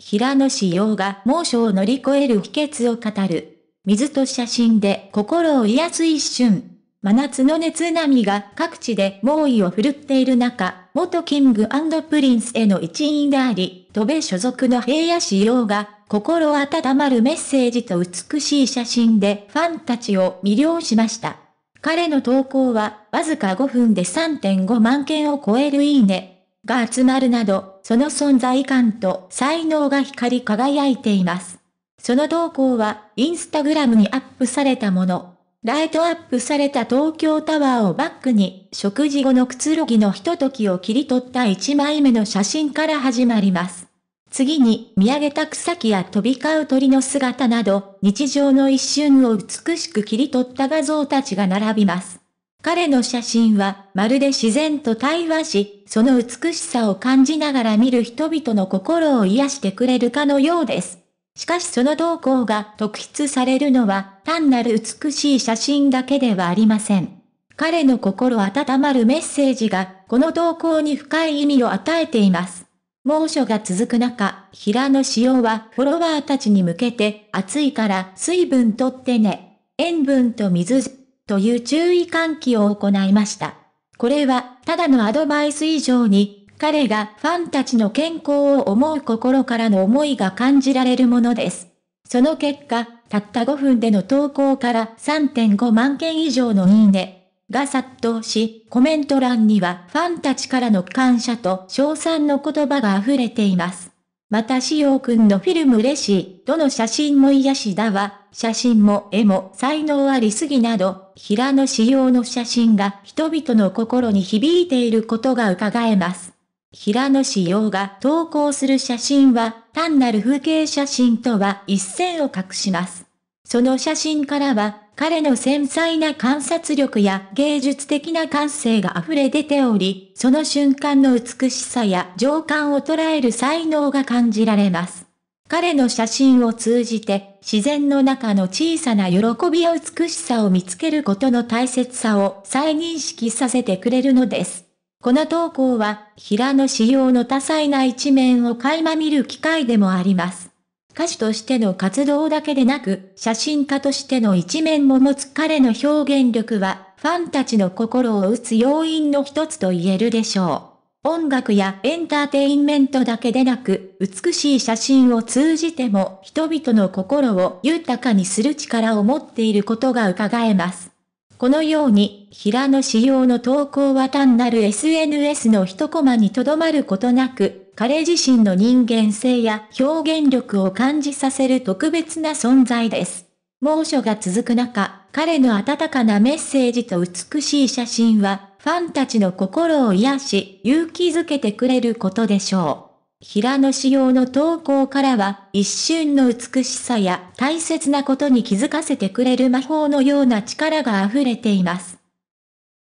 平野紫耀が猛暑を乗り越える秘訣を語る。水と写真で心を癒す一瞬。真夏の熱波が各地で猛威を振るっている中、元キングプリンスへの一員であり、戸部所属の平野紫耀が、心温まるメッセージと美しい写真でファンたちを魅了しました。彼の投稿は、わずか5分で3.5万件を超えるいいね、が集まるなど、その存在感と才能が光り輝いています。その投稿は、インスタグラムにアップされたもの。ライトアップされた東京タワーをバックに、食事後のくつろぎのひとときを切り取った1枚目の写真から始まります。次に、見上げた草木や飛び交う鳥の姿など、日常の一瞬を美しく切り取った画像たちが並びます。彼の写真はまるで自然と対話し、その美しさを感じながら見る人々の心を癒してくれるかのようです。しかしその動向が特筆されるのは単なる美しい写真だけではありません。彼の心温まるメッセージがこの動向に深い意味を与えています。猛暑が続く中、平野紫耀はフォロワーたちに向けて暑いから水分とってね。塩分と水という注意喚起を行いました。これは、ただのアドバイス以上に、彼がファンたちの健康を思う心からの思いが感じられるものです。その結果、たった5分での投稿から3.5万件以上のいいねが殺到し、コメント欄にはファンたちからの感謝と称賛の言葉が溢れています。また塩くんのフィルムレシ、どの写真も癒しだわ、写真も絵も才能ありすぎなど、平野仕様の写真が人々の心に響いていることが伺えます。平野仕様が投稿する写真は、単なる風景写真とは一線を画します。その写真からは、彼の繊細な観察力や芸術的な感性が溢れ出ており、その瞬間の美しさや情感を捉える才能が感じられます。彼の写真を通じて、自然の中の小さな喜びや美しさを見つけることの大切さを再認識させてくれるのです。この投稿は、平野仕様の多彩な一面を垣間見る機会でもあります。歌手としての活動だけでなく、写真家としての一面も持つ彼の表現力は、ファンたちの心を打つ要因の一つと言えるでしょう。音楽やエンターテインメントだけでなく、美しい写真を通じても人々の心を豊かにする力を持っていることが伺えます。このように、平野仕様の投稿は単なる SNS の一コマにとどまることなく、彼自身の人間性や表現力を感じさせる特別な存在です。猛暑が続く中、彼の温かなメッセージと美しい写真は、ファンたちの心を癒し、勇気づけてくれることでしょう。平野仕様の投稿からは、一瞬の美しさや大切なことに気づかせてくれる魔法のような力が溢れています。